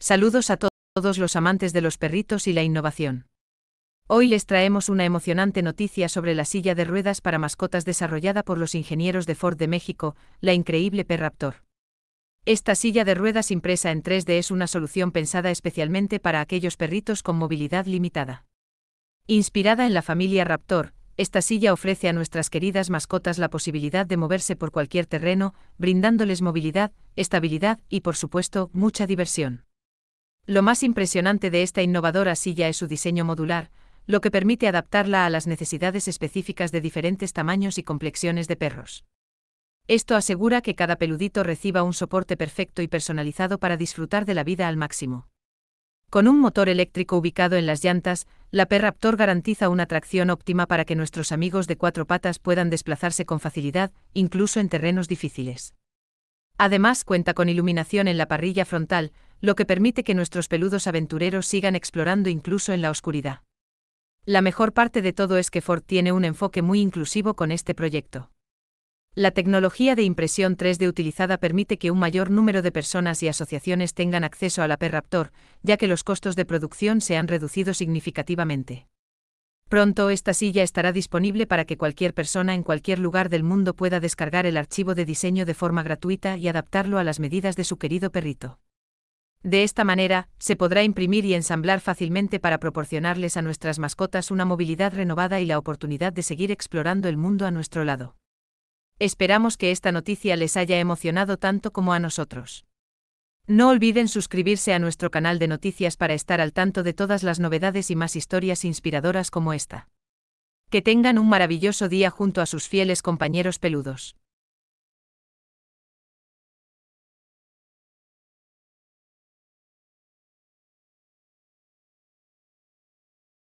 Saludos a todos los amantes de los perritos y la innovación. Hoy les traemos una emocionante noticia sobre la silla de ruedas para mascotas desarrollada por los ingenieros de Ford de México, la increíble P-Raptor. Esta silla de ruedas impresa en 3D es una solución pensada especialmente para aquellos perritos con movilidad limitada. Inspirada en la familia Raptor, esta silla ofrece a nuestras queridas mascotas la posibilidad de moverse por cualquier terreno, brindándoles movilidad, estabilidad y por supuesto mucha diversión. Lo más impresionante de esta innovadora silla es su diseño modular, lo que permite adaptarla a las necesidades específicas de diferentes tamaños y complexiones de perros. Esto asegura que cada peludito reciba un soporte perfecto y personalizado para disfrutar de la vida al máximo. Con un motor eléctrico ubicado en las llantas, la Perraptor garantiza una tracción óptima para que nuestros amigos de cuatro patas puedan desplazarse con facilidad, incluso en terrenos difíciles. Además cuenta con iluminación en la parrilla frontal, lo que permite que nuestros peludos aventureros sigan explorando incluso en la oscuridad. La mejor parte de todo es que Ford tiene un enfoque muy inclusivo con este proyecto. La tecnología de impresión 3D utilizada permite que un mayor número de personas y asociaciones tengan acceso a la perraptor, ya que los costos de producción se han reducido significativamente. Pronto esta silla estará disponible para que cualquier persona en cualquier lugar del mundo pueda descargar el archivo de diseño de forma gratuita y adaptarlo a las medidas de su querido perrito. De esta manera, se podrá imprimir y ensamblar fácilmente para proporcionarles a nuestras mascotas una movilidad renovada y la oportunidad de seguir explorando el mundo a nuestro lado. Esperamos que esta noticia les haya emocionado tanto como a nosotros. No olviden suscribirse a nuestro canal de noticias para estar al tanto de todas las novedades y más historias inspiradoras como esta. Que tengan un maravilloso día junto a sus fieles compañeros peludos.